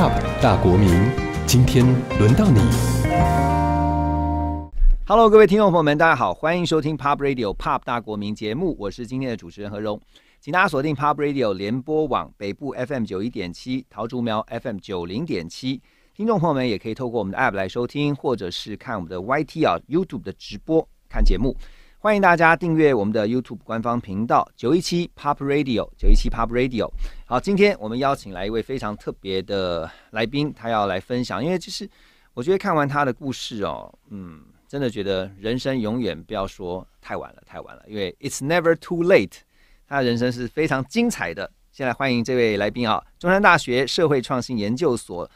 o p 大国民，今天轮到你。Hello，各位听众朋友们，大家好，欢迎收听 Pop Radio Pop 大国民节目，我是今天的主持人何荣，请大家锁定 Pop Radio 联播网北部 FM 九一点七、桃竹苗 FM 九零点七，听众朋友们也可以透过我们的 App 来收听，或者是看我们的 YT 啊 YouTube 的直播看节目。欢迎大家订阅我们的 YouTube 官方频道“九一七 Pop Radio”。九一七 Pop Radio，好，今天我们邀请来一位非常特别的来宾，他要来分享。因为其实我觉得看完他的故事哦，嗯，真的觉得人生永远不要说太晚了，太晚了。因为 It's never too late，他的人生是非常精彩的。现在欢迎这位来宾啊，中山大学社会创新研究所，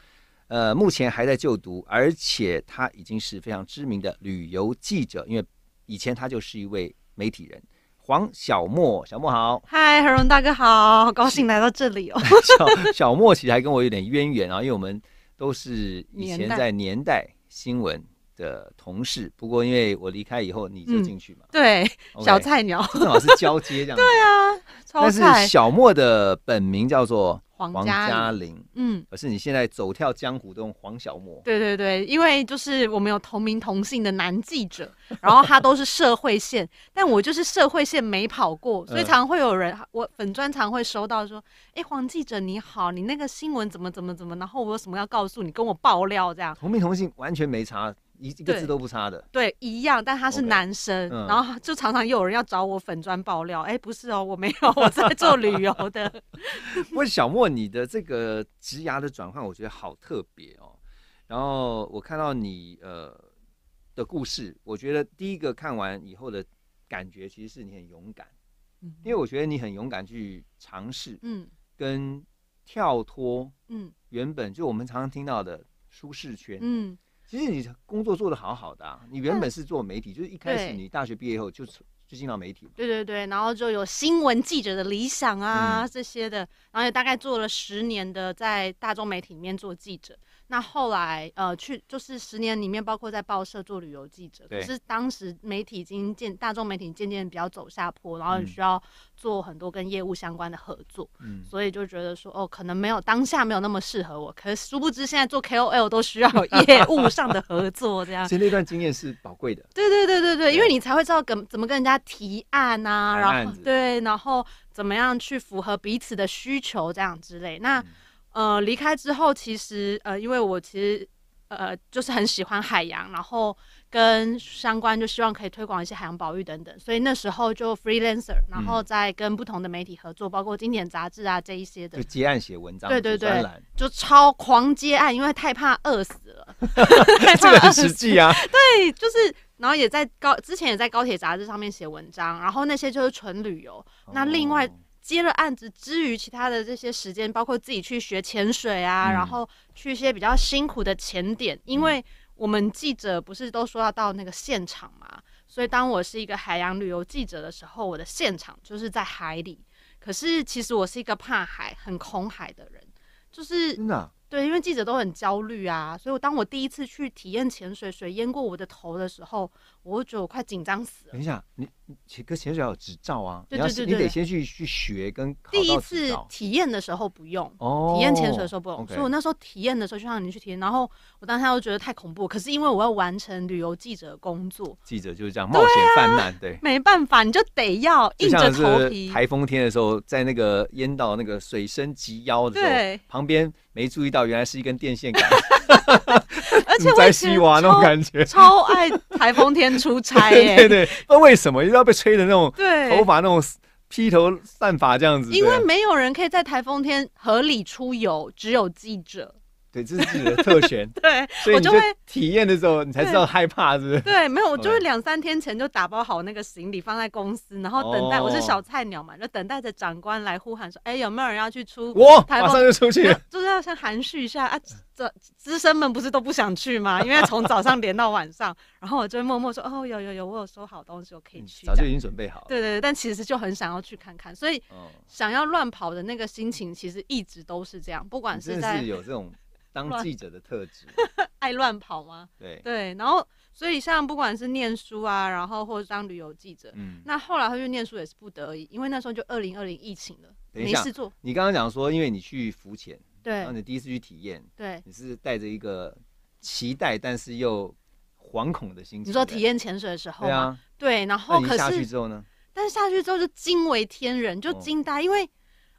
呃，目前还在就读，而且他已经是非常知名的旅游记者，因为。以前他就是一位媒体人，黄小莫，小莫好，嗨，何荣大哥好，高兴来到这里哦。小莫其实还跟我有点渊源啊，因为我们都是以前在年代新闻的同事，不过因为我离开以后，你就进去嘛，对，小菜鸟正好是交接这样。对啊，但是小莫的本名叫做。黄嘉玲，嗯，可是你现在走跳江湖都用黄小莫，对对对，因为就是我们有同名同姓的男记者，然后他都是社会线，但我就是社会线没跑过，所以常会有人，我粉专常会收到说，哎，黄记者你好，你那个新闻怎么怎么怎么，然后我有什么要告诉你，跟我爆料这样，同名同姓完全没差。一一个字都不差的，对，一样，但他是男生，然后就常常有人要找我粉砖爆料，哎，不是哦，我没有，我在做旅游的。问 小莫，你的这个职牙的转换，我觉得好特别哦。然后我看到你呃的故事，我觉得第一个看完以后的感觉，其实是你很勇敢，嗯，因为我觉得你很勇敢去尝试，嗯，跟跳脱，嗯，原本就我们常常听到的舒适圈，嗯。其实你工作做的好好的啊，你原本是做媒体，就是一开始你大学毕业后就就进到媒体，对对对，然后就有新闻记者的理想啊这些的，然后也大概做了十年的在大众媒体里面做记者。那后来，呃，去就是十年里面，包括在报社做旅游记者，可是当时媒体已经渐大众媒体渐渐比较走下坡，然后需要做很多跟业务相关的合作，嗯，所以就觉得说，哦，可能没有当下没有那么适合我。可是殊不知，现在做 KOL 都需要业务 上的合作，这样。其实那段经验是宝贵的。对对对对对，因为你才会知道跟怎么跟人家提案啊，然后对，然后怎么样去符合彼此的需求这样之类。那。呃，离开之后，其实呃，因为我其实呃，就是很喜欢海洋，然后跟相关就希望可以推广一些海洋保育等等，所以那时候就 freelancer，然后再跟不同的媒体合作，包括经典杂志啊这一些的，就接案写文章，对对对，就超狂接案，因为太怕饿死了，太怕饿实际啊，对，就是，然后也在高之前也在高铁杂志上面写文章，然后那些就是纯旅游，那另外。接了案子之余，其他的这些时间，包括自己去学潜水啊，然后去一些比较辛苦的潜点。因为我们记者不是都说要到那个现场嘛，所以当我是一个海洋旅游记者的时候，我的现场就是在海里。可是其实我是一个怕海、很恐海的人，就是真的对，因为记者都很焦虑啊。所以我当我第一次去体验潜水，水淹过我的头的时候。我觉得我快紧张死了。等一下，你，潜跟潜水要有执照啊，你要你得先去去学跟考第一次体验的时候不用，哦，体验潜水的时候不用。所以我那时候体验的时候就让你去体验，然后我当天又觉得太恐怖。可是因为我要完成旅游记者工作，记者就是这样冒险泛滥，对，没办法，你就得要硬着头皮。台风天的时候，在那个烟到那个水深及腰的时候，旁边没注意到，原来是一根电线杆。而我在西挖那种感觉，超爱台风天出差。对对对，那为什么？又要被吹的那种头发那种披头散发这样子。因为没有人可以在台风天合理出游，只有记者。对，这是自己的特权。对，所以我就会体验的时候，你才知道害怕，是不是？对，没有，我就是两三天前就打包好那个行李，放在公司，然后等待。我是小菜鸟嘛，就等待着长官来呼喊说：“哎，有没有人要去出？”我马上就出去。就是要先含蓄一下啊，这资深们不是都不想去吗？因为从早上连到晚上，然后我就默默说：“哦，有有有，我有收好东西，我可以去。”早就已经准备好。对对对，但其实就很想要去看看，所以想要乱跑的那个心情，其实一直都是这样。不管是在有这种。当记者的特质，爱乱跑吗？对对，然后所以像不管是念书啊，然后或者当旅游记者，嗯，那后来他就念书也是不得已，因为那时候就二零二零疫情了，没事做。你刚刚讲说，因为你去浮潜，对，后你第一次去体验，对，你是带着一个期待，但是又惶恐的心情。你说体验潜水的时候，对啊，对，然后可是下去之后呢？但下去之后就惊为天人，就惊呆，因为。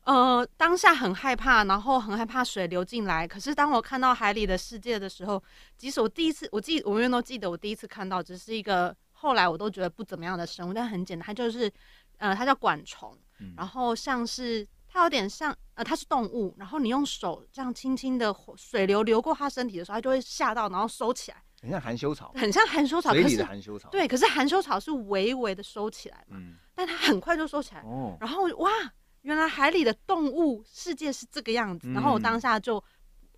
呃，当下很害怕，然后很害怕水流进来。可是当我看到海里的世界的时候，即使我第一次，我记，我永远都记得我第一次看到，只是一个后来我都觉得不怎么样的生物，但很简单，它就是，呃，它叫管虫。然后像是它有点像，呃，它是动物。然后你用手这样轻轻的水流流过它身体的时候，它就会吓到，然后收起来。很像含羞草，很像含羞草，水里的含羞草。对，可是含羞草是微微的收起来嘛，但它很快就收起来。然后哇！原来海里的动物世界是这个样子，然后我当下就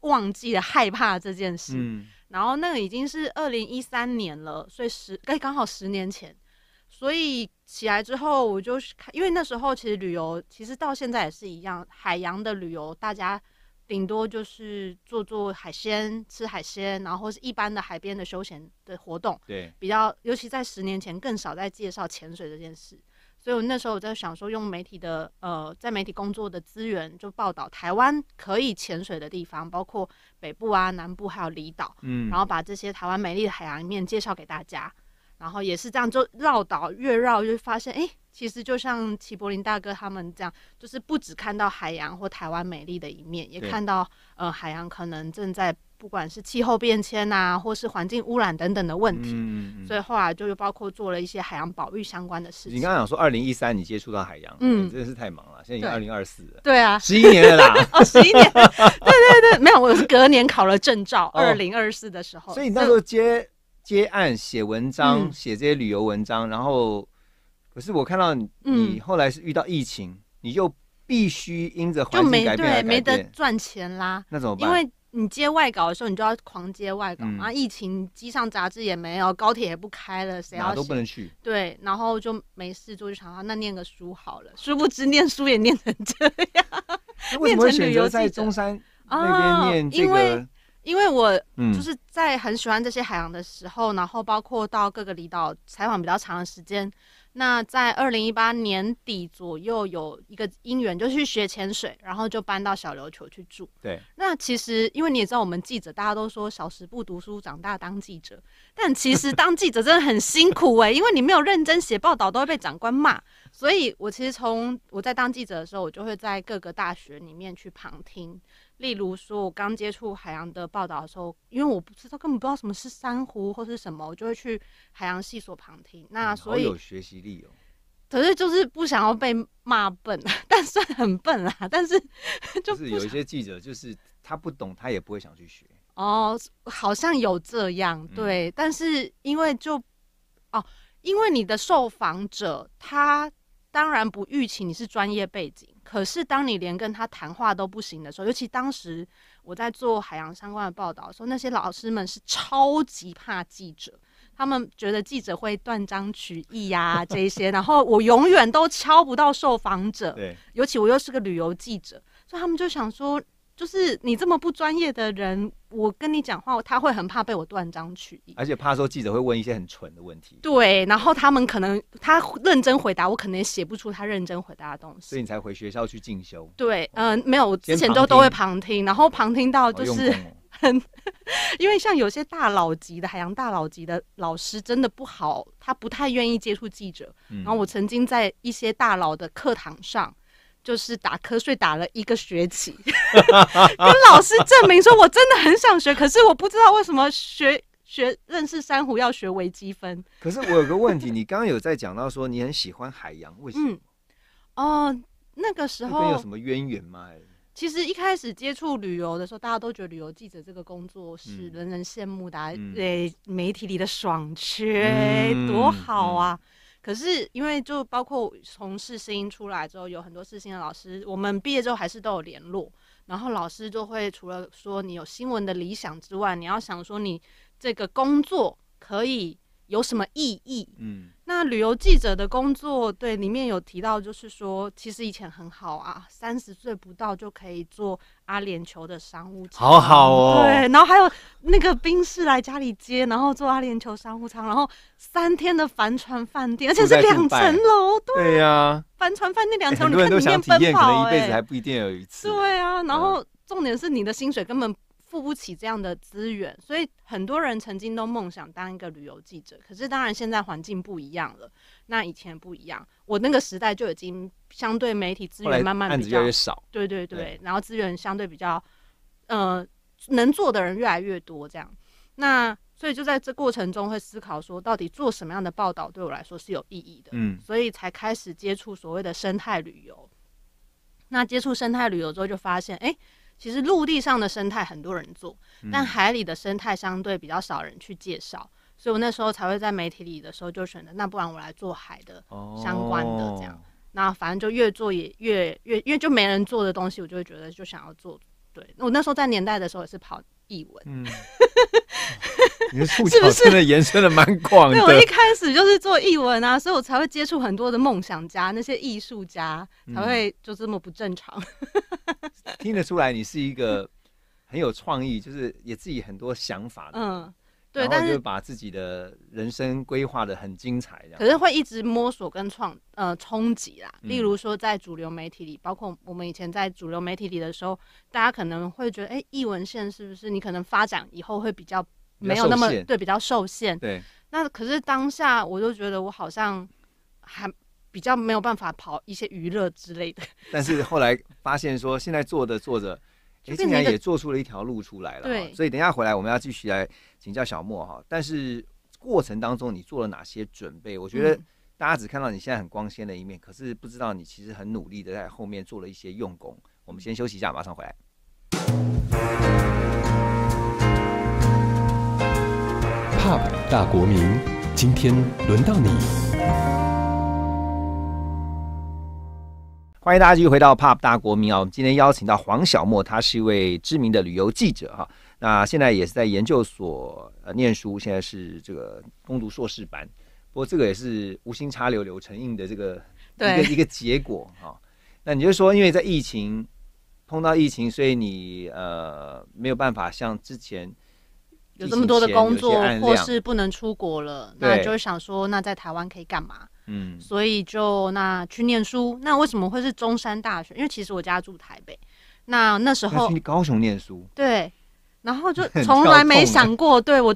忘记了害怕这件事。然后那个已经是二零一三年了，所以十哎刚好十年前。所以起来之后，我就看，因为那时候其实旅游，其实到现在也是一样，海洋的旅游大家顶多就是做做海鲜、吃海鲜，然后是一般的海边的休闲的活动。对，比较尤其在十年前更少在介绍潜水这件事。所以我那时候我在想，说用媒体的，呃，在媒体工作的资源，就报道台湾可以潜水的地方，包括北部啊、南部还有离岛，嗯，然后把这些台湾美丽的海洋面介绍给大家。然后也是这样，就绕岛越绕，就发现哎，其实就像齐柏林大哥他们这样，就是不只看到海洋或台湾美丽的一面，也看到呃海洋可能正在不管是气候变迁啊，或是环境污染等等的问题。嗯嗯。所以后来就是包括做了一些海洋保育相关的事情。你刚刚讲说二零一三你接触到海洋，嗯，真的是太忙了。现在已二零二四，对啊，十一年了啦，哦，十一年。对对对，没有，我是隔年考了证照，二零二四的时候。所以那时候接。接案写文章，写这些旅游文章，然后，可是我看到你后来是遇到疫情，你就必须因着环境改变改没得赚钱啦。那怎么办？因为你接外稿的时候，你就要狂接外稿啊。疫情机上杂志也没有，高铁也不开了，谁要都不能去。对，然后就没事做，就常常那念个书好了。殊不知念书也念成这样，为什么 选择在中山那边念这个？因为我就是在很喜欢这些海洋的时候，然后包括到各个离岛采访比较长的时间。那在二零一八年底左右，有一个姻缘就去学潜水，然后就搬到小琉球去住。对。那其实，因为你也知道，我们记者大家都说小时不读书，长大当记者。但其实当记者真的很辛苦哎，因为你没有认真写报道，都会被长官骂。所以我其实从我在当记者的时候，我就会在各个大学里面去旁听。例如说，我刚接触海洋的报道的时候，因为我不知道，根本不知道什么是珊瑚或是什么，我就会去海洋系所旁听。那所以有学习力哦。可是就是不想要被骂笨，但算很笨啦。但是就是有一些记者就是他不懂，他也不会想去学。哦，好像有这样对，但是因为就哦，因为你的受访者他。当然不预期你是专业背景。可是当你连跟他谈话都不行的时候，尤其当时我在做海洋相关的报道的时候，那些老师们是超级怕记者，他们觉得记者会断章取义呀 这些，然后我永远都敲不到受访者。尤其我又是个旅游记者，所以他们就想说。就是你这么不专业的人，我跟你讲话，他会很怕被我断章取义，而且怕说记者会问一些很蠢的问题。对，然后他们可能他认真回答，我可能也写不出他认真回答的东西。所以你才回学校去进修。对，嗯，没有，我之前都都会旁听，然后旁听到就是 很，因为像有些大佬级的海洋大佬级的老师真的不好，他不太愿意接触记者。然后我曾经在一些大佬的课堂上。就是打瞌睡打了一个学期，跟老师证明说，我真的很想学，可是我不知道为什么学学认识珊瑚要学微积分。可是我有个问题，你刚刚有在讲到说你很喜欢海洋，为什么？哦，那个时候有什么渊源吗？其实一开始接触旅游的时候，大家都觉得旅游记者这个工作是人人羡慕的，对媒体里的爽缺多好啊。可是，因为就包括从事新出来之后，有很多事情的老师，我们毕业之后还是都有联络。然后老师就会除了说你有新闻的理想之外，你要想说你这个工作可以。有什么意义？嗯，那旅游记者的工作对里面有提到，就是说其实以前很好啊，三十岁不到就可以做阿联酋的商务舱，好好哦。对，然后还有那个兵士来家里接，然后坐阿联酋商务舱，然后三天的帆船饭店，而且是两层楼，对呀，帆船饭店两层楼，你在里面奔跑、验，可能一辈子还不一定有一次。对啊，然后重点是你的薪水根本。付不起这样的资源，所以很多人曾经都梦想当一个旅游记者。可是当然现在环境不一样了，那以前不一样。我那个时代就已经相对媒体资源慢慢比较，越越少。对对对，然后资源相对比较，呃，能做的人越来越多这样。那所以就在这过程中会思考说，到底做什么样的报道对我来说是有意义的？嗯，所以才开始接触所谓的生态旅游。那接触生态旅游之后就发现，哎。其实陆地上的生态很多人做，但海里的生态相对比较少人去介绍，所以我那时候才会在媒体里的时候就选择，那不然我来做海的相关的这样。那反正就越做也越越因为就没人做的东西，我就会觉得就想要做。对，我那时候在年代的时候也是跑译文。是不是真的延伸的蛮广？对我一开始就是做译文啊，所以我才会接触很多的梦想家、那些艺术家，才会就这么不正常。听得出来，你是一个很有创意，就是也自己很多想法。的。嗯，对，但是就把自己的人生规划的很精彩，可是会一直摸索跟创呃冲击啦，例如说在主流媒体里，包括我们以前在主流媒体里的时候，大家可能会觉得，哎，译文线是不是你可能发展以后会比较。没有那么对，比较受限。对，那可是当下，我就觉得我好像还比较没有办法跑一些娱乐之类的。但是后来发现说，现在做着做着，哎，竟然也做出了一条路出来了。对，所以等一下回来我们要继续来请教小莫哈。但是过程当中你做了哪些准备？我觉得大家只看到你现在很光鲜的一面，可是不知道你其实很努力的在后面做了一些用功。我们先休息一下，马上回来。o p 大国民，今天轮到你。欢迎大家继续回到 Pop 大国民啊！我们今天邀请到黄小莫，他是一位知名的旅游记者哈。那现在也是在研究所念书，现在是这个攻读硕士班。不过这个也是无心插柳，柳成荫的这个一个一个结果哈。那你就说，因为在疫情碰到疫情，所以你呃没有办法像之前。有这么多的工作，或是不能出国了，那就是想说，那在台湾可以干嘛？嗯，所以就那去念书。那为什么会是中山大学？因为其实我家住台北，那那时候去高雄念书，对，然后就 从来没想过。对我，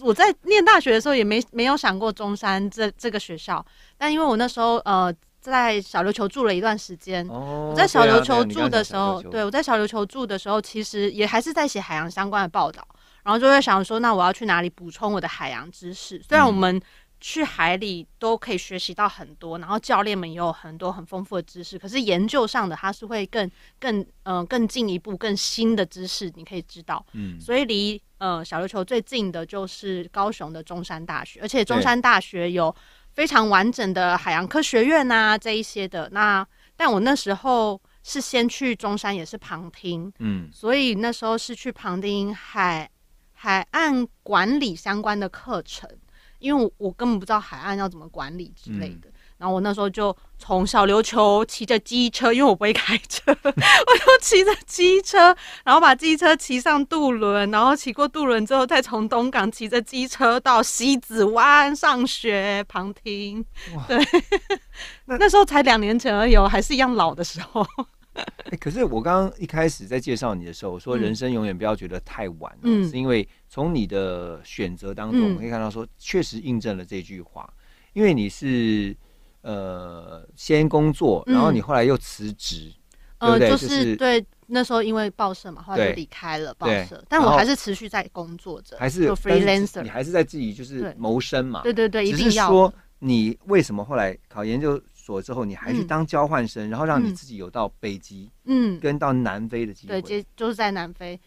我在念大学的时候也没没有想过中山这这个学校。但因为我那时候呃在小琉球住了一段时间，我在小琉球住的时候，对我在小琉球住的时候，其实也还是在写海洋相关的报道。然后就会想说，那我要去哪里补充我的海洋知识？虽然我们去海里都可以学习到很多，然后教练们也有很多很丰富的知识，可是研究上的它是会更更嗯更进一步、更新的知识，你可以知道。嗯，所以离呃小琉球最近的就是高雄的中山大学，而且中山大学有非常完整的海洋科学院啊这一些的。那但我那时候是先去中山，也是旁听，嗯，所以那时候是去旁听海。海岸管理相关的课程，因为我我根本不知道海岸要怎么管理之类的。然后我那时候就从小琉球骑着机车，因为我不会开车，我就骑着机车，然后把机车骑上渡轮，然后骑过渡轮之后，再从东港骑着机车到西子湾上学旁听。对，那时候才两年前而已，还是一样老的时候。可是我刚刚一开始在介绍你的时候，我说人生永远不要觉得太晚，嗯，是因为从你的选择当中，我们可以看到说确实印证了这句话，因为你是，呃，先工作，然后你后来又辞职，对不对？就是对，那时候因为报社嘛，后来就离开了报社，但我还是持续在工作着，还是 freelancer，你还是在自己就是谋生嘛，对对对，一定要。说你为什么后来考研究？所之后，你还是当交换生，然后让你自己有到北极，嗯，跟到南非的机会。对，就就是在南非。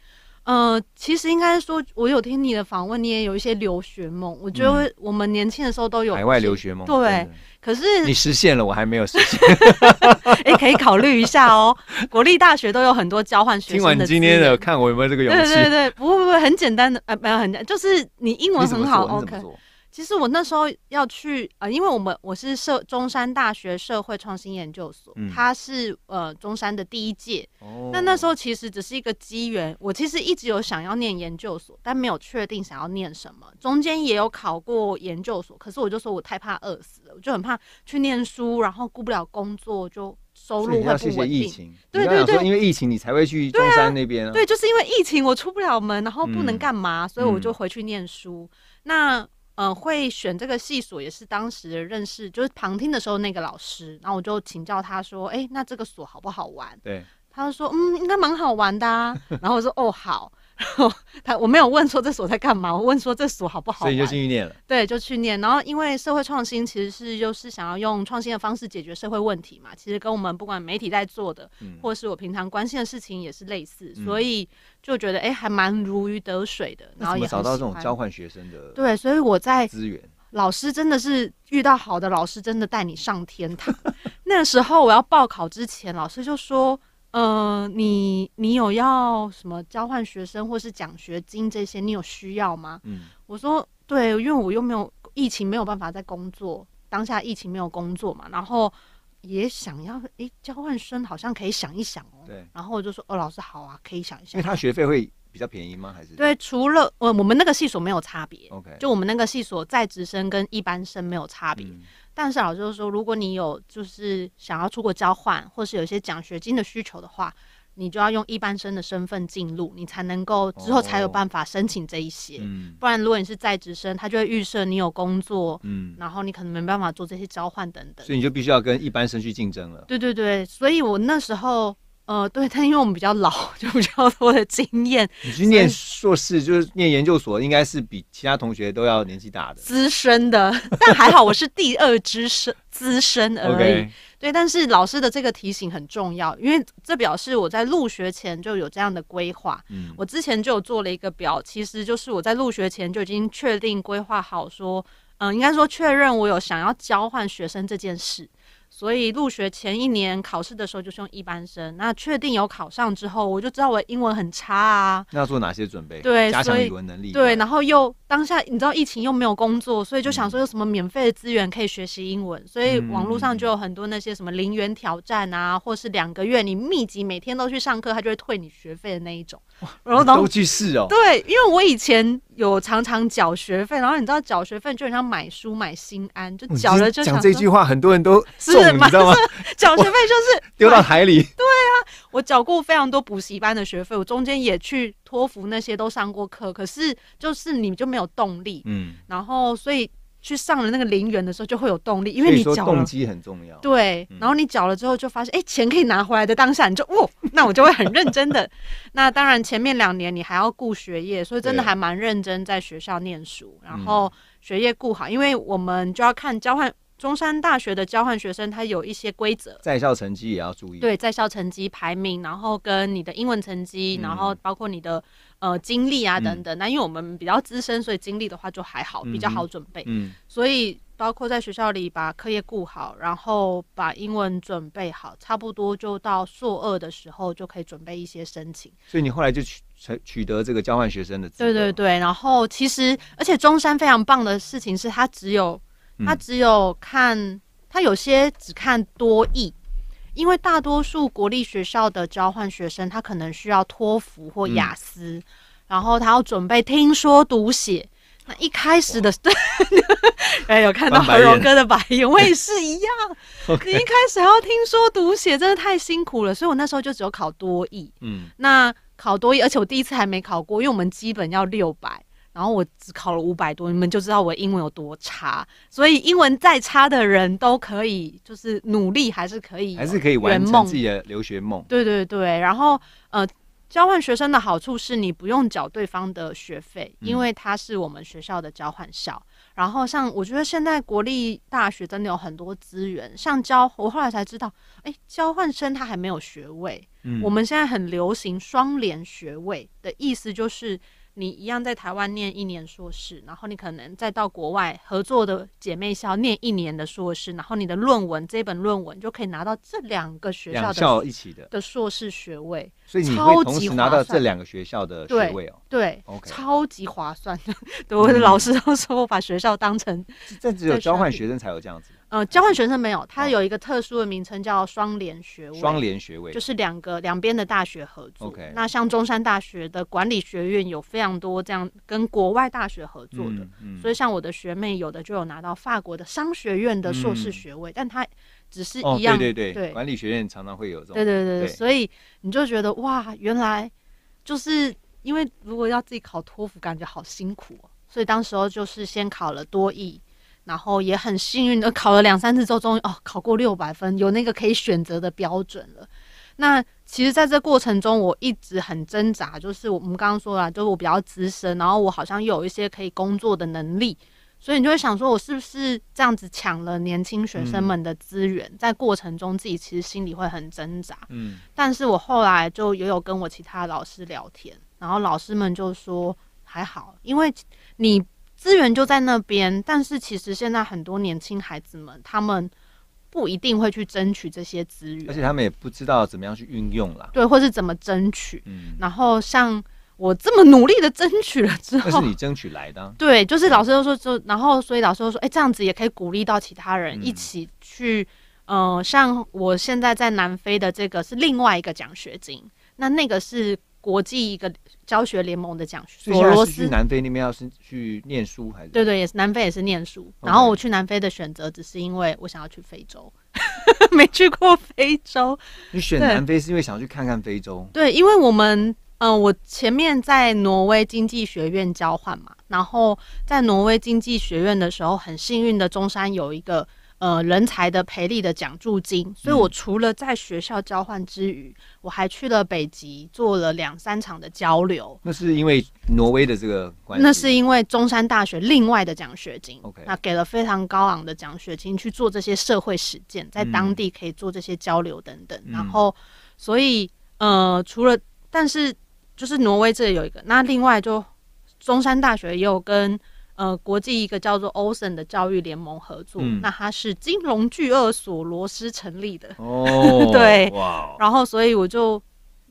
呃，其实应该说，我有听你的访问，你也有一些留学梦。我觉得我们年轻的时候都有海外留学梦。对，可是你实现了，我还没有实现。哎，可以考虑一下哦。国立大学都有很多交换生。听完今天的，看我有没有这个勇气？对对对，不不不，很简单的，呃，没有很，就是你英文很好，OK。其实我那时候要去啊，因为我们我是社中山大学社会创新研究所，它是呃中山的第一届。哦。那那时候其实只是一个机缘，我其实一直有想要念研究所，但没有确定想要念什么。中间也有考过研究所，可是我就说我太怕饿死了，我就很怕去念书，然后顾不了工作，就收入会不稳定。你要疫情，对对对，因为疫情你才会去中山那边。对，就是因为疫情我出不了门，然后不能干嘛，所以我就回去念书。那。嗯，会选这个系所也是当时认识，就是旁听的时候那个老师，然后我就请教他说，哎，那这个所好不好玩？对，他就说，嗯，应该蛮好玩的啊。然后我说，哦，好。然 后他我没有问说这所在干嘛，我问说这所好不好所以就进去念了。对，就去念。然后因为社会创新其实是就是想要用创新的方式解决社会问题嘛，其实跟我们不管媒体在做的，或是我平常关心的事情也是类似，所以就觉得哎，还蛮如鱼得水的。然后也找到这种交换学生的对，所以我在资源老师真的是遇到好的老师，真的带你上天堂。那时候我要报考之前，老师就说。呃，你你有要什么交换学生或是奖学金这些，你有需要吗？嗯，我说对，因为我又没有疫情没有办法在工作，当下疫情没有工作嘛，然后也想要诶交换生好像可以想一想哦。对，然后我就说哦，老师好啊，可以想一想，因为他学费会比较便宜吗？还是对，除了我我们那个系所没有差别，OK，就我们那个系所在职生跟一般生没有差别。但是老师就说，如果你有就是想要出国交换，或是有一些奖学金的需求的话，你就要用一般生的身份进入，你才能够之后才有办法申请这一些。嗯，不然如果你是在职生，他就会预设你有工作，嗯，然后你可能没办法做这些交换等等。所以你就必须要跟一般生去竞争了。对对对，所以我那时候。呃，对，但因为我们比较老，就比较多的经验。你去念硕士，就是念研究所，应该是比其他同学都要年纪大的，资深的。但还好，我是第二资深资深而已。对，但是老师的这个提醒很重要，因为这表示我在入学前就有这样的规划。嗯，我之前就有做了一个表，其实就是我在入学前就已经确定规划好，说，嗯，应该说确认我有想要交换学生这件事。所以入学前一年考试的时候就是用一般生，那确定有考上之后，我就知道我英文很差啊。那要做哪些准备？对，加强语文能力。对，然后又当下你知道疫情又没有工作，所以就想说有什么免费的资源可以学习英文，所以网络上就有很多那些什么零元挑战啊，或是两个月你密集每天都去上课，他就会退你学费的那一种。然后都去试哦。对，因为我以前。有常常缴学费，然后你知道缴学费就很像买书买心安，就缴了就讲这句话，很多人都 是你知道吗？缴学费就是丢到海里。对啊，我缴过非常多补习班的学费，我中间也去托福那些都上过课，可是就是你就没有动力，嗯，然后所以去上了那个零元的时候就会有动力，因为你缴动机很重要，对，然后你缴了之后就发现，哎，钱可以拿回来的当下，你就哇。那我就会很认真的。那当然，前面两年你还要顾学业，所以真的还蛮认真在学校念书，然后学业顾好，因为我们就要看交换中山大学的交换学生，他有一些规则，在校成绩也要注意。对，在校成绩排名，然后跟你的英文成绩，然后包括你的。呃，经历啊，等等。那因为我们比较资深，所以经历的话就还好，比较好准备。嗯，所以包括在学校里把课业顾好，然后把英文准备好，差不多就到硕二的时候就可以准备一些申请。所以你后来就取取取得这个交换学生的。资格。对对对，然后其实而且中山非常棒的事情是，它只有它只有看它有些只看多义。因为大多数国立学校的交换学生，他可能需要托福或雅思，然后他要准备听说读写。那一开始的，哎，有看到何荣哥的白眼，我也是一样。你一开始还要听说读写，真的太辛苦了。所以我那时候就只有考多义，嗯，那考多义，而且我第一次还没考过，因为我们基本要六百。然后我只考了五百多，你们就知道我英文有多差。所以英文再差的人都可以，就是努力还是可以，还是可以完成自己的留学梦。对对对。然后，呃，交换学生的好处是你不用缴对方的学费，因为他是我们学校的交换校。然后，像我觉得现在国立大学真的有很多资源，像交我后来才知道，哎，交换生他还没有学位。嗯。我们现在很流行双联学位，的意思就是。你一样在台湾念一年硕士，然后你可能再到国外合作的姐妹校念一年的硕士，然后你的论文这本论文就可以拿到这两个学校的的硕士学位，所以你会同时拿到这两个学校的学位哦，对，超级划算，的。对，我的老师都说把学校当成，这只有交换学生才有这样子。呃，交换学生没有，它有一个特殊的名称叫双联学位。双联学位就是两个两边的大学合作。那像中山大学的管理学院有非常多这样跟国外大学合作的，所以像我的学妹有的就有拿到法国的商学院的硕士学位，但她只是一样。对对对，管理学院常常会有这种。对对对，所以你就觉得哇，原来就是因为如果要自己考托福，感觉好辛苦所以当时候就是先考了多义。然后也很幸运的考了两三次，周终哦考过六百分，有那个可以选择的标准了。那其实，在这过程中，我一直很挣扎，就是我们刚刚说了，就是我比较资深，然后我好像又有一些可以工作的能力，所以你就会想说，我是不是这样子抢了年轻学生们的资源？在过程中，自己其实心里会很挣扎。嗯，但是我后来就也有跟我其他老师聊天，然后老师们就说还好，因为你。资源就在那边，但是其实现在很多年轻孩子们，他们不一定会去争取这些资源，而且他们也不知道怎么样去运用了，对，或是怎么争取。嗯，然后像我这么努力的争取了之后，那是你争取来的。对，就是老师都说，就然后所以老师都说，哎，这样子也可以鼓励到其他人一起去。嗯，像我现在在南非的这个是另外一个奖学金，那那个是。国际一个教学联盟的奖学金，是南非那边，要是去念书还是对对，也是南非也是念书。然后我去南非的选择，只是因为我想要去非洲，没去过非洲。你选南非是因为想要去看看非洲？对，因为我们嗯，我前面在挪威经济学院交换嘛，然后在挪威经济学院的时候，很幸运的中山有一个。呃，人才的培力的奖助金，所以我除了在学校交换之余，我还去了北极做了两三场的交流。那是因为挪威的这个关系？那是因为中山大学另外的奖学金，OK，那给了非常高昂的奖学金去做这些社会实践，在当地可以做这些交流等等。然后，所以呃，除了，但是就是挪威这里有一个，那另外就中山大学也有跟。呃，国际一个叫做 Ocean 的教育联盟合作，那它是金融巨鳄索罗斯成立的，哦，对，哇，然后所以我就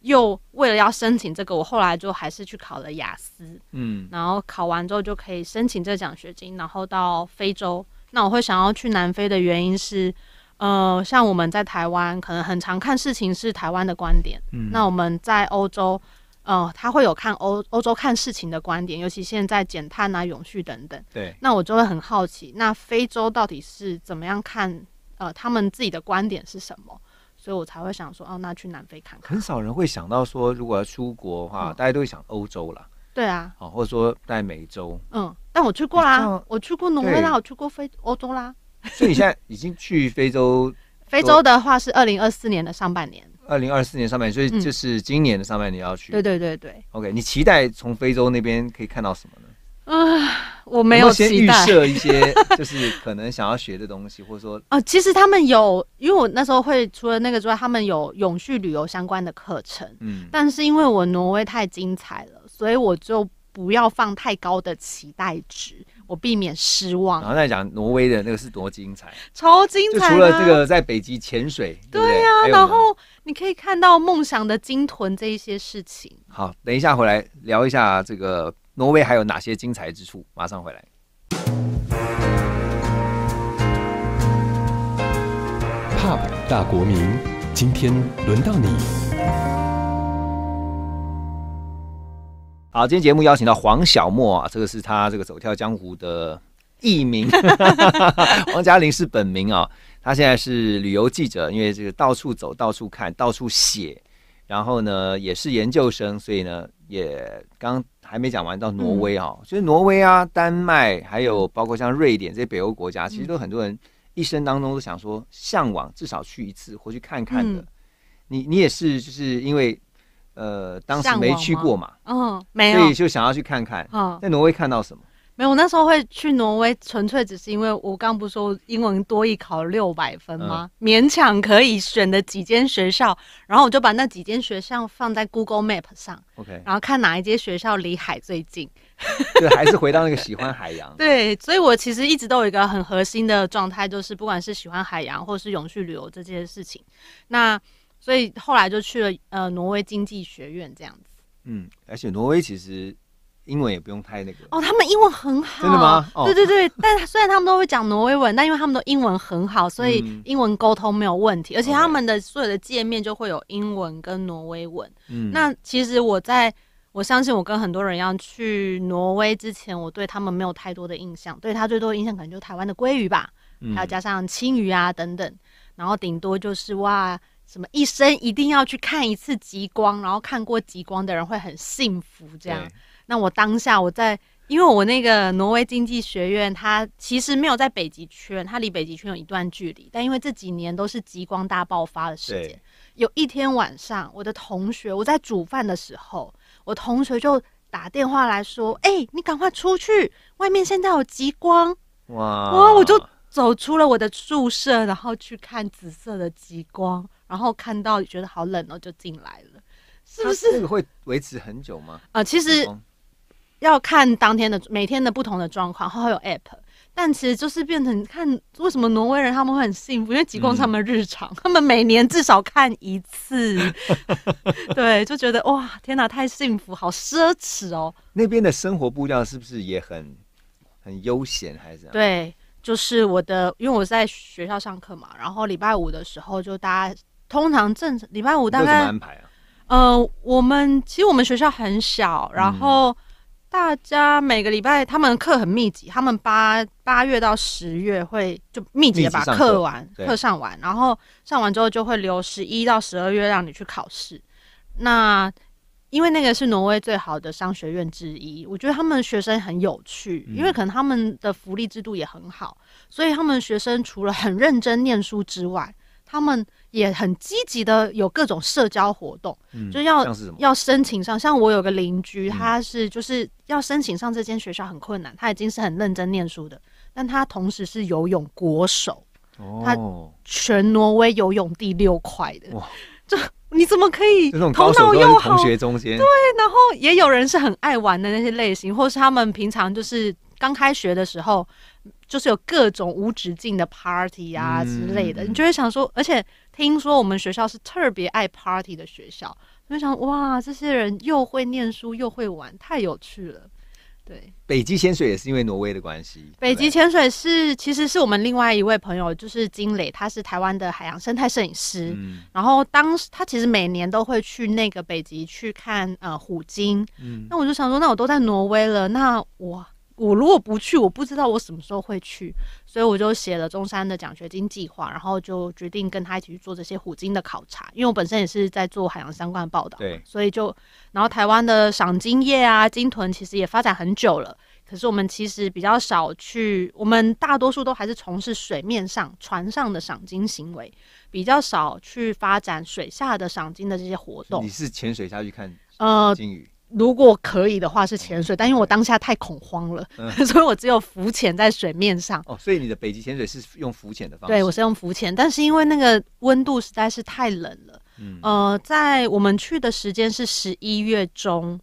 又为了要申请这个，我后来就还是去考了雅思，嗯，然后考完之后就可以申请这个奖学金，然后到非洲。那我会想要去南非的原因是，呃，像我们在台湾可能很常看事情是台湾的观点，那我们在欧洲。哦，他会有看欧欧洲看事情的观点，尤其现在减碳啊、永续等等。对，那我就会很好奇，那非洲到底是怎么样看？呃，他们自己的观点是什么？所以我才会想说，哦，那去南非看看。很少人会想到说，如果要出国的话，大家都会想欧洲了。对啊。哦，或者说在美洲。嗯，但我去过啦，我去过挪威啦，我去过非欧洲啦。所以你现在已经去非洲？非洲的话是二零二四年的上半年。二零二四年上半年，所以就是今年的上半年要去。对对对对。OK，你期待从非洲那边可以看到什么呢？啊，我没有。先预设一些，就是可能想要学的东西，或者说……啊，其实他们有，因为我那时候会除了那个之外，他们有永续旅游相关的课程。嗯，但是因为我挪威太精彩了，所以我就不要放太高的期待值。我避免失望，然后再讲挪威的那个是多精彩，超精彩！除了这个在北极潜水，对啊，然后你可以看到梦想的鲸豚这一些事情。好，等一下回来聊一下这个挪威还有哪些精彩之处，马上回来。p 大国民，今天轮到你。好，今天节目邀请到黄小莫啊，这个是他这个走跳江湖的艺名，黄 嘉玲是本名啊。他现在是旅游记者，因为这个到处走、到处看、到处写，然后呢也是研究生，所以呢也刚还没讲完到挪威啊，所以挪威啊、丹麦还有包括像瑞典这些北欧国家，其实都很多人一生当中都想说向往至少去一次，回去看看的。你你也是就是因为。呃，当时没去过嘛，嗯，没有，所以就想要去看看，在挪威看到什么？没有，那时候会去挪威，纯粹只是因为我刚不说英文多一考六百分吗？勉强可以选的几间学校，然后我就把那几间学校放在 Google Map 上，OK，然后看哪一间学校离海最近。对，还是回到那个喜欢海洋。对，所以我其实一直都有一个很核心的状态，就是不管是喜欢海洋，或是永续旅游这件事情，那。所以后来就去了呃挪威经济学院这样子。嗯，而且挪威其实英文也不用太那个。哦，他们英文很好，真的吗？对对对，但虽然他们都会讲挪威文，但因为他们的英文很好，所以英文沟通没有问题。而且他们的所有的界面就会有英文跟挪威文。嗯。那其实我在我相信我跟很多人一样，去挪威之前，我对他们没有太多的印象，对他最多的印象可能就台湾的鲑鱼吧，还有加上青鱼啊等等，然后顶多就是哇。什么一生一定要去看一次极光，然后看过极光的人会很幸福。这样，那我当下我在，因为我那个挪威经济学院，它其实没有在北极圈，它离北极圈有一段距离。但因为这几年都是极光大爆发的时间，有一天晚上，我的同学我在煮饭的时候，我同学就打电话来说：“哎，你赶快出去，外面现在有极光！”哇哇，我就走出了我的宿舍，然后去看紫色的极光。然后看到觉得好冷哦，就进来了，是不是？会维持很久吗？啊，其实要看当天的每天的不同的状况，然后有 app，但其实就是变成看为什么挪威人他们会很幸福，因为极光他们日常，他们每年至少看一次，对，就觉得哇，天哪，太幸福，好奢侈哦。那边的生活步调是不是也很很悠闲还是？对，就是我的，因为我在学校上课嘛，然后礼拜五的时候就大家。通常正常礼拜五大概呃，我们其实我们学校很小，然后大家每个礼拜他们课很密集，他们八八月到十月会就密集的把课完课上完，然后上完之后就会留十一到十二月让你去考试。那因为那个是挪威最好的商学院之一，我觉得他们学生很有趣，因为可能他们的福利制度也很好，所以他们学生除了很认真念书之外，他们。也很积极的有各种社交活动，就是要要申请上。像我有个邻居，他是就是要申请上这间学校很困难，他已经是很认真念书的，但他同时是游泳国手，他全挪威游泳第六快的。就你怎么可以头脑又好？同学中间对，然后也有人是很爱玩的那些类型，或是他们平常就是刚开学的时候。就是有各种无止境的 party 啊之类的，你就会想说，而且听说我们学校是特别爱 party 的学校，就想哇，这些人又会念书又会玩，太有趣了。对，北极潜水也是因为挪威的关系。北极潜水是其实是我们另外一位朋友，就是金磊，他是台湾的海洋生态摄影师。然后当时他其实每年都会去那个北极去看呃虎鲸。嗯，那我就想说，那我都在挪威了，那我。我如果不去，我不知道我什么时候会去，所以我就写了中山的奖学金计划，然后就决定跟他一起去做这些虎鲸的考察。因为我本身也是在做海洋相关的报道，对，所以就，然后台湾的赏金业啊，鲸豚其实也发展很久了，可是我们其实比较少去，我们大多数都还是从事水面上船上的赏金行为，比较少去发展水下的赏金的这些活动。你是潜水下去看呃鲸鱼？如果可以的话是潜水，但因为我当下太恐慌了，所以我只有浮潜在水面上。哦，所以你的北极潜水是用浮潜的方法？对，我是用浮潜，但是因为那个温度实在是太冷了，呃，在我们去的时间是十一月中，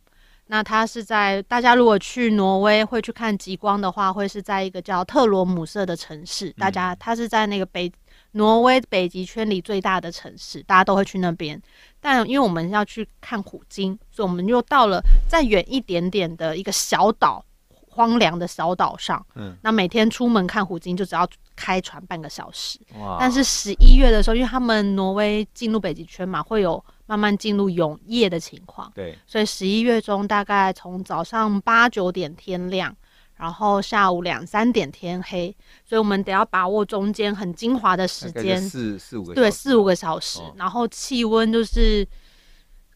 那它是在大家如果去挪威会去看极光的话，会是在一个叫特罗姆瑟的城市，大家它是在那个北。挪威北极圈里最大的城市，大家都会去那边。但因为我们要去看虎鲸，所以我们又到了再远一点点的一个小岛，荒凉的小岛上。嗯，那每天出门看虎鲸就只要开船半个小时。哇！但是十一月的时候，因为他们挪威进入北极圈嘛，会有慢慢进入永夜的情况。对，所以十一月中大概从早上八九点天亮。然后下午两三点天黑，所以我们得要把握中间很精华的时间，四四五个对四五个小时。然后气温就是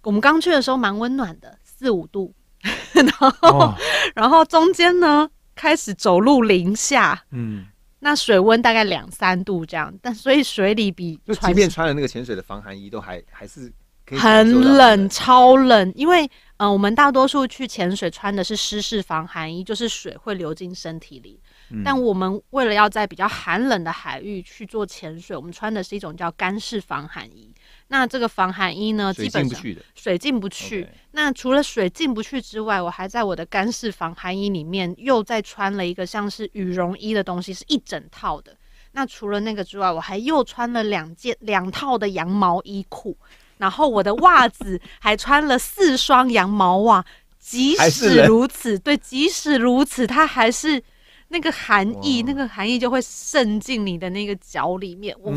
我们刚去的时候蛮温暖的，四五度，然后 然后中间呢开始走路零下，嗯，那水温大概两三度这样，但所以水里比就即便穿了那个潜水的防寒衣都还还是。很冷，超冷。因为，嗯，我们大多数去潜水穿的是湿式防寒衣，就是水会流进身体里。但我们为了要在比较寒冷的海域去做潜水，我们穿的是一种叫干式防寒衣。那这个防寒衣呢，基本水进不去水进不去。那除了水进不去之外，我还在我的干式防寒衣里面又再穿了一个像是羽绒衣的东西，是一整套的。那除了那个之外，我还又穿了两件两套的羊毛衣裤。然后我的袜子还穿了四双羊毛袜，即使如此，对，即使如此，它还是那个寒意，那个寒意就会渗进你的那个脚里面，哇，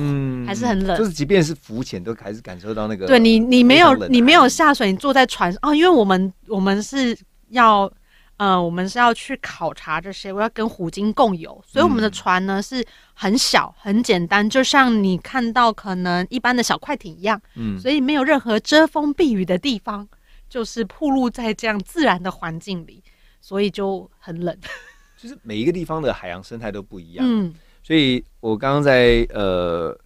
还是很冷。就是即便是浮潜，都还是感受到那个。对你，你没有，你没有下水，你坐在船上哦，因为我们我们是要。呃，我们是要去考察这些，我要跟虎鲸共游，所以我们的船呢是很小、很简单，就像你看到可能一般的小快艇一样，嗯，所以没有任何遮风避雨的地方，就是铺露在这样自然的环境里，所以就很冷。就是每一个地方的海洋生态都不一样，嗯，所以我刚刚在呃，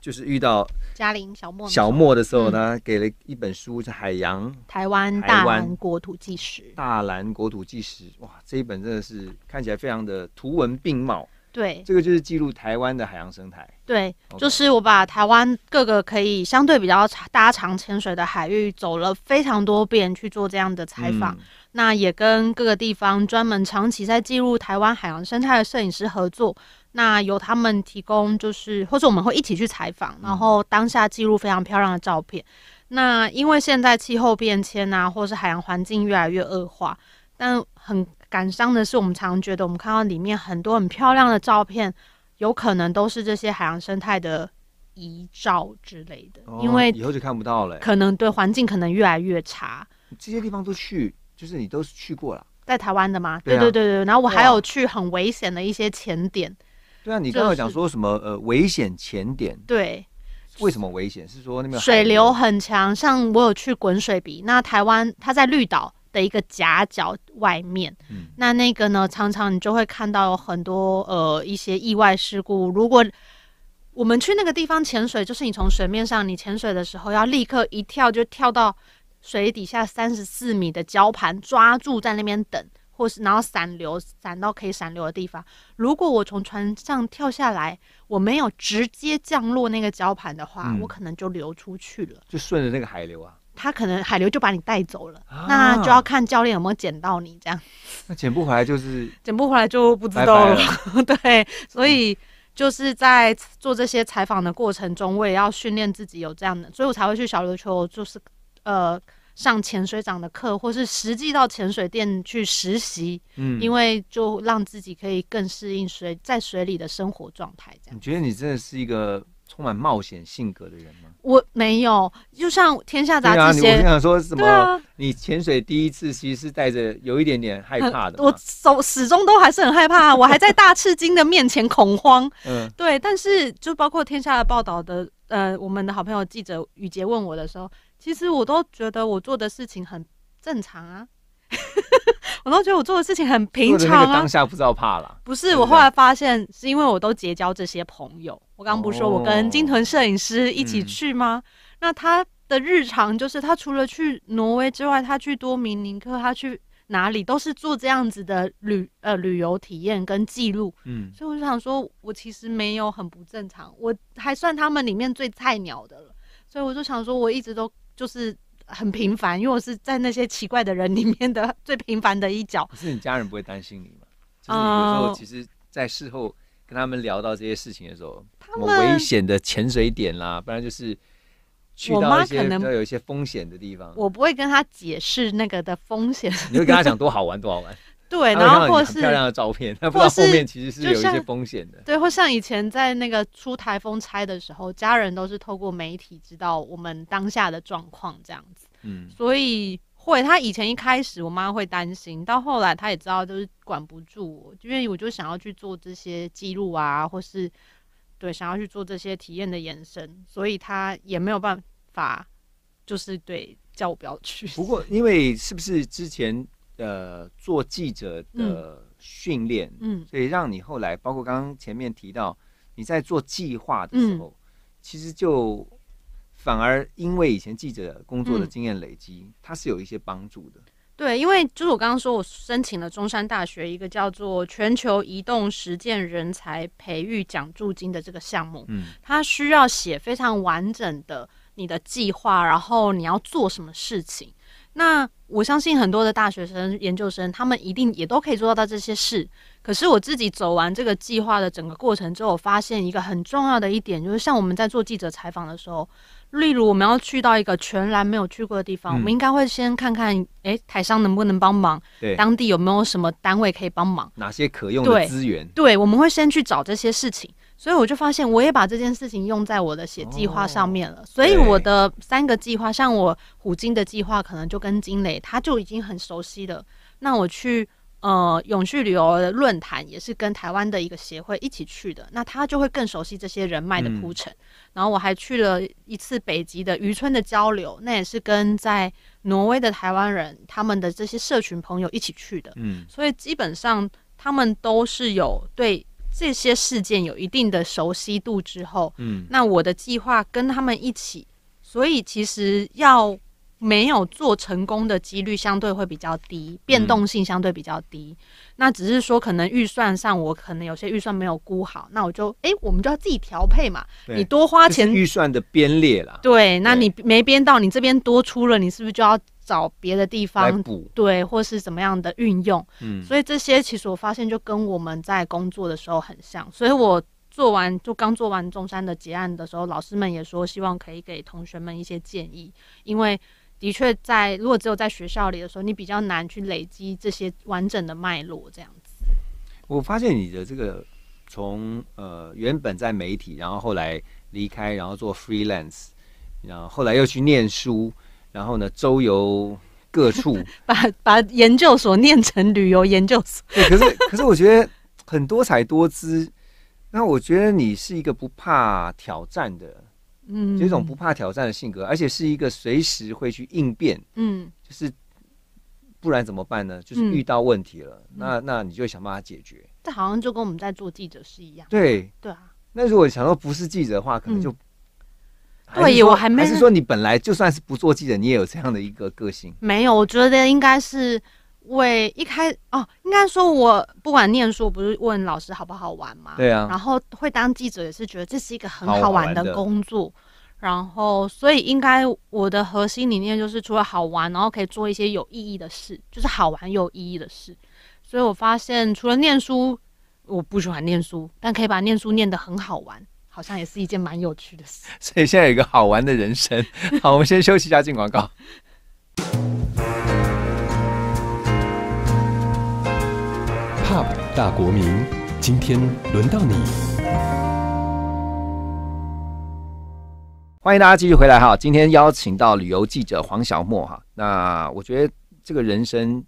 就是遇到。嘉玲小莫小莫的时候，呢，给了一本书，是《海洋台湾大蓝国土纪实》。大蓝国土纪实，哇，这一本真的是看起来非常的图文并茂。对，这个就是记录台湾的海洋生态。对，就是我把台湾各个可以相对比较长、大长潜水的海域走了非常多遍去做这样的采访。那也跟各个地方专门长期在记录台湾海洋生态的摄影师合作。那由他们提供，就是或者我们会一起去采访，然后当下记录非常漂亮的照片。那因为现在气候变迁啊，或者是海洋环境越来越恶化，但很感伤的是，我们常觉得我们看到里面很多很漂亮的照片，有可能都是这些海洋生态的遗照之类的。因为以后就看不到了，可能对环境可能越来越差。这些地方都去，就是你都是去过了，在台湾的吗？对对对对。然后我还有去很危险的一些潜点。那你刚刚讲说什么呃危险潜点？对，为什么危险？是说那个水流很强。像我有去滚水鼻，那台湾它在绿岛的一个夹角外面，那那个呢常常你就会看到很多呃一些意外事故。如果我们去那个地方潜水，就是你从水面上你潜水的时候，要立刻一跳就跳到水底下三十四米的礁盘，抓住在那边等。或是然后散流散到可以散流的地方。如果我从船上跳下来，我没有直接降落那个礁盘的话，我可能就流出去了，就顺着那个海流啊。他可能海流就把你带走了，那就要看教练有没有捡到你这样。那捡不回来就是 捡不回来就不知道了。对，所以就是在做这些采访的过程中，我也要训练自己有这样的，所以我才会去小琉球，就是呃。上潜水长的课，或是实际到潜水店去实习，嗯，因为就让自己可以更适应水在水里的生活状态。这样你觉得你真的是一个充满冒险性格的人吗？我没有，就像《天下杂志》这些，我想说什么？你潜水第一次其实是带着有一点点害怕的，我始始终都还是很害怕，我还在大赤金的面前恐慌。嗯，对，但是就包括《天下》的报道的。呃，我们的好朋友记者雨杰问我的时候，其实我都觉得我做的事情很正常啊，我都觉得我做的事情很平常啊。当下不知道怕了。不是，我后来发现是因为我都结交这些朋友。我刚不是说我跟金屯摄影师一起去吗？那他的日常就是他除了去挪威之外，他去多米尼克，他去。哪里都是做这样子的旅呃旅游体验跟记录，嗯，所以我就想说，我其实没有很不正常，我还算他们里面最菜鸟的了，所以我就想说，我一直都就是很平凡，因为我是在那些奇怪的人里面的最平凡的一角。可是你家人不会担心你吗？就是有时候其实，在事后跟他们聊到这些事情的时候，他们危险的潜水点啦，不然就是。我妈可能有一些风险的地方，我不会跟他解释那个的风险，你会跟他讲 多好玩多好玩。对，然后或是漂亮的照片，他不知道后面其实是有一些风险的。对，或像以前在那个出台风拆的时候，家人都是透过媒体知道我们当下的状况这样子。嗯，所以会，他以前一开始我妈会担心，到后来他也知道就是管不住我，因为我就想要去做这些记录啊，或是对想要去做这些体验的延伸，所以他也没有办法。法就是对，叫我不要去。不过，因为是不是之前呃做记者的训练，嗯，所以让你后来包括刚刚前面提到你在做计划的时候，其实就反而因为以前记者工作的经验累积，它是有一些帮助的。对，因为就是我刚刚说我申请了中山大学一个叫做“全球移动实践人才培育奖助金”的这个项目，嗯，它需要写非常完整的。你的计划，然后你要做什么事情？那我相信很多的大学生、研究生，他们一定也都可以做到这些事。可是我自己走完这个计划的整个过程之后，我发现一个很重要的一点，就是像我们在做记者采访的时候，例如我们要去到一个全然没有去过的地方，我们应该会先看看，哎，台商能不能帮忙？当地有没有什么单位可以帮忙？哪些可用的资源？对，我们会先去找这些事情。所以我就发现，我也把这件事情用在我的写计划上面了。所以我的三个计划，像我虎鲸的计划，可能就跟金磊，他就已经很熟悉了。那我去呃永续旅游的论坛，也是跟台湾的一个协会一起去的。那他就会更熟悉这些人脉的铺陈。然后我还去了一次北极的渔村的交流，那也是跟在挪威的台湾人，他们的这些社群朋友一起去的。嗯，所以基本上他们都是有对。这些事件有一定的熟悉度之后，嗯，那我的计划跟他们一起，所以其实要没有做成功的几率相对会比较低，变动性相对比较低。那只是说可能预算上我可能有些预算没有估好，那我就哎，我们就要自己调配嘛。你多花钱，预算的编列了。对，那你没编到，你这边多出了，你是不是就要？找别的地方补对，或是怎么样的运用，嗯，所以这些其实我发现就跟我们在工作的时候很像。所以我做完就刚做完中山的结案的时候，老师们也说希望可以给同学们一些建议，因为的确在如果只有在学校里的时候，你比较难去累积这些完整的脉络这样子。我发现你的这个从呃原本在媒体，然后后来离开，然后做 freelance，然后后来又去念书。然后呢，周游各处，把把研究所念成旅游研究所。对，可是可是我觉得很多彩多姿。那我觉得你是一个不怕挑战的，嗯，有一种不怕挑战的性格，而且是一个随时会去应变，嗯，就是不然怎么办呢？就是遇到问题了，那那你就想办法解决。这好像就跟我们在做记者是一样，对，对啊。那如果想说不是记者的话，可能就。对，我还没。还是说你本来就算是不做记者，你也有这样的一个个性？没有，我觉得应该是为一开哦，应该说我不管念书，不是问老师好不好玩嘛？对啊。然后会当记者也是觉得这是一个很好玩的工作，然后所以应该我的核心理念就是除了好玩，然后可以做一些有意义的事，就是好玩有意义的事。所以我发现除了念书，我不喜欢念书，但可以把念书念得很好玩。好像也是一件蛮有趣的事，所以现在有一个好玩的人生。好，我们先休息一下，进广告。Pop 大国民，今天轮到你，欢迎大家继续回来哈。今天邀请到旅游记者黄小莫哈。那我觉得这个人生，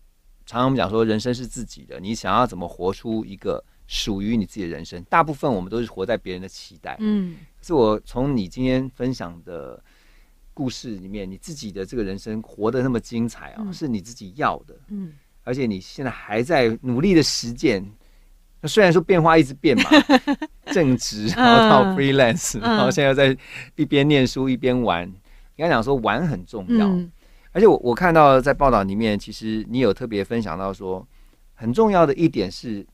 常常我们讲说人生是自己的，你想要怎么活出一个？属于你自己的人生，大部分我们都是活在别人的期待。嗯，可是我从你今天分享的故事里面，你自己的这个人生活得那么精彩啊，是你自己要的。嗯，而且你现在还在努力的实践。那虽然说变化一直变嘛，正职然后到 freelance，然后现在在一边念书一边玩。你刚讲说玩很重要，而且我我看到在报道里面，其实你有特别分享到说，很重要的一点是。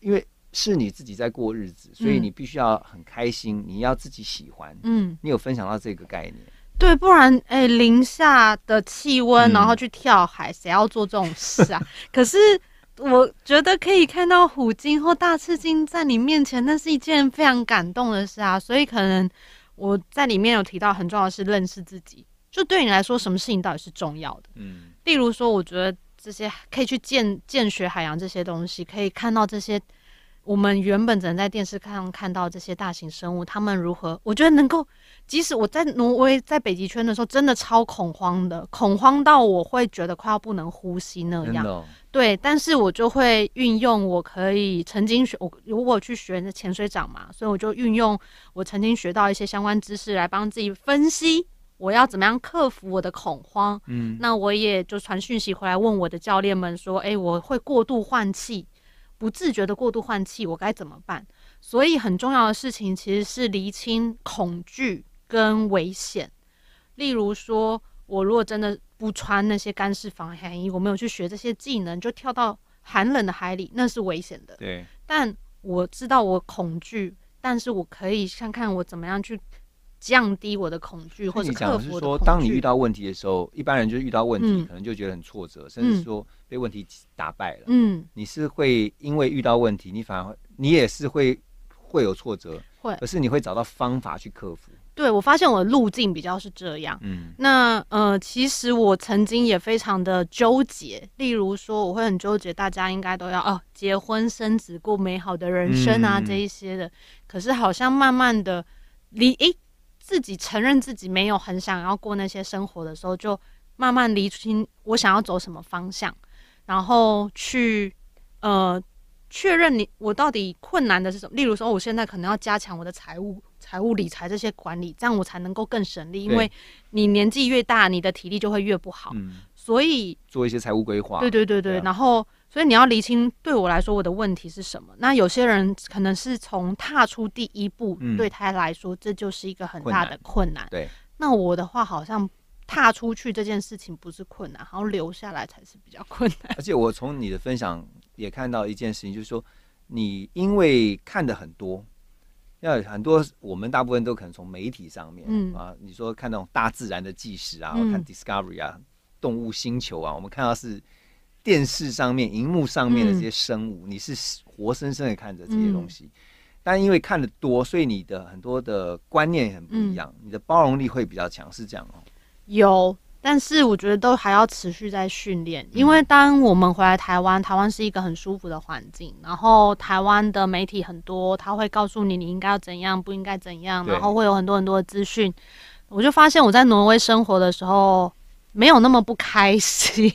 因为是你自己在过日子，所以你必须要很开心，你要自己喜欢。嗯，你有分享到这个概念。对，不然，哎，零下的气温，然后去跳海，谁要做这种事啊？可是，我觉得可以看到虎鲸或大赤鲸在你面前，那是一件非常感动的事啊。所以，可能我在里面有提到很重要的是认识自己，就对你来说，什么事情到底是重要的？嗯，例如说，我觉得。这些可以去见见学海洋这些东西，可以看到这些我们原本只能在电视上看到这些大型生物，他们如何？我觉得能够，即使我在挪威在北极圈的时候，真的超恐慌的，恐慌到我会觉得快要不能呼吸那样。对，但是我就会运用我可以曾经学，我如果去学潜水长嘛，所以我就运用我曾经学到一些相关知识来帮自己分析。我要怎么样克服我的恐慌？嗯，那我也就传讯息回来问我的教练们说：“哎，我会过度换气，不自觉的过度换气，我该怎么办？”所以很重要的事情其实是厘清恐惧跟危险。例如说，我如果真的不穿那些干式防寒衣，我没有去学这些技能，就跳到寒冷的海里，那是危险的。对。但我知道我恐惧，但是我可以看看我怎么样去。降低我的恐惧，或者克服的恐当你遇到问题的时候，一般人就是遇到问题，可能就觉得很挫折，甚至说被问题打败了。嗯，你是会因为遇到问题，你反而你也是会会有挫折，会，可是你会找到方法去克服。对，我发现我的路径比较是这样。嗯，那呃，其实我曾经也非常的纠结，例如说我会很纠结，大家应该都要哦结婚生子过美好的人生啊这一些的，可是好像慢慢的离诶。自己承认自己没有很想要过那些生活的时候，就慢慢理清我想要走什么方向，然后去呃确认你我到底困难的是什么。例如说，我现在可能要加强我的财务、财务理财这些管理，这样我才能够更省力。因为你年纪越大，你的体力就会越不好，所以做一些财务规划。对对对对，然后。所以你要厘清，对我来说，我的问题是什么？那有些人可能是从踏出第一步，对他来说，这就是一个很大的困难。对。那我的话，好像踏出去这件事情不是困难，然后留下来才是比较困难。而且我从你的分享也看到一件事情，就是说，你因为看的很多，要很多，我们大部分都可能从媒体上面，嗯啊，你说看那种大自然的纪实啊，看 Discovery 啊，动物星球啊，我们看到是。电视上面、荧幕上面的这些生物，你是活生生的看着这些东西，但因为看的多，所以你的很多的观念很不一样，你的包容力会比较强，是这样哦。有，但是我觉得都还要持续在训练，因为当我们回来台湾，台湾是一个很舒服的环境，然后台湾的媒体很多，他会告诉你你应该要怎样，不应该怎样，然后会有很多很多的资讯。我就发现我在挪威生活的时候。没有那么不开心，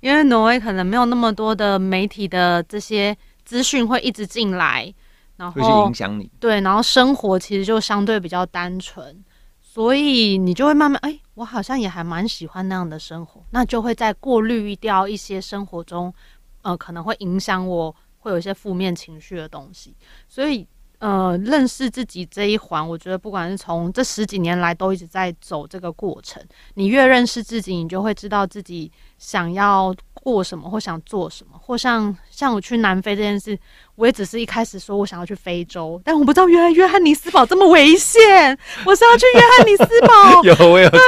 因为挪威可能没有那么多的媒体的这些资讯会一直进来，然后影响你。对，然后生活其实就相对比较单纯，所以你就会慢慢哎，我好像也还蛮喜欢那样的生活，那就会在过滤掉一些生活中，呃，可能会影响我，会有一些负面情绪的东西，所以。呃，认识自己这一环，我觉得不管是从这十几年来，都一直在走这个过程。你越认识自己，你就会知道自己想要过什么，或想做什么，或像像我去南非这件事，我也只是一开始说我想要去非洲，但我不知道原来约翰尼斯堡这么危险，我是要去约翰尼斯堡，有我有对，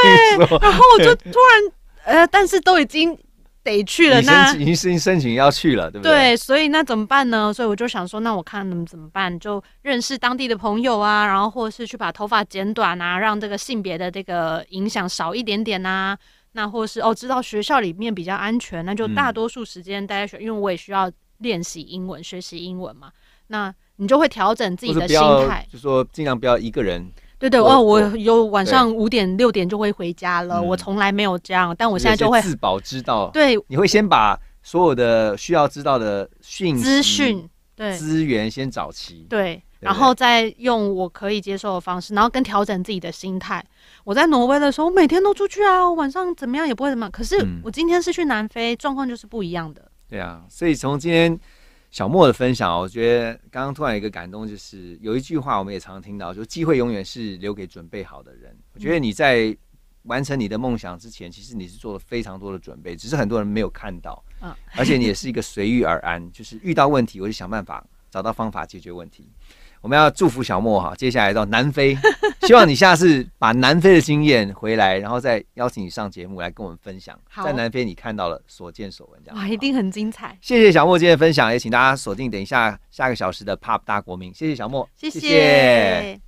然后我就突然呃，但是都已经。得去了，那已经申请申请要去了，对不对？对，所以那怎么办呢？所以我就想说，那我看能怎么办？就认识当地的朋友啊，然后或是去把头发剪短啊，让这个性别的这个影响少一点点啊。那或是哦，知道学校里面比较安全，那就大多数时间待在学，因为我也需要练习英文，学习英文嘛。那你就会调整自己的心态，就说尽量不要一个人。对对哇，我有晚上五点六点就会回家了，我从来没有这样，但我现在就会自保知道，对，你会先把所有的需要知道的讯资讯对资源先找齐，对，然后再用我可以接受的方式，然后跟调整自己的心态。我在挪威的时候，我每天都出去啊，晚上怎么样也不会怎么，可是我今天是去南非，状况就是不一样的。对啊，所以从今天。小莫的分享我觉得刚刚突然有一个感动，就是有一句话我们也常常听到，说机会永远是留给准备好的人。我觉得你在完成你的梦想之前，其实你是做了非常多的准备，只是很多人没有看到。而且你也是一个随遇而安，就是遇到问题我就想办法找到方法解决问题。我们要祝福小莫哈，接下来到南非，希望你下次把南非的经验回来，然后再邀请你上节目来跟我们分享，在南非你看到了所见所闻这样。哇，一定很精彩！谢谢小莫今天的分享，也请大家锁定等一下下个小时的《Pop 大国民》。谢谢小莫，谢谢。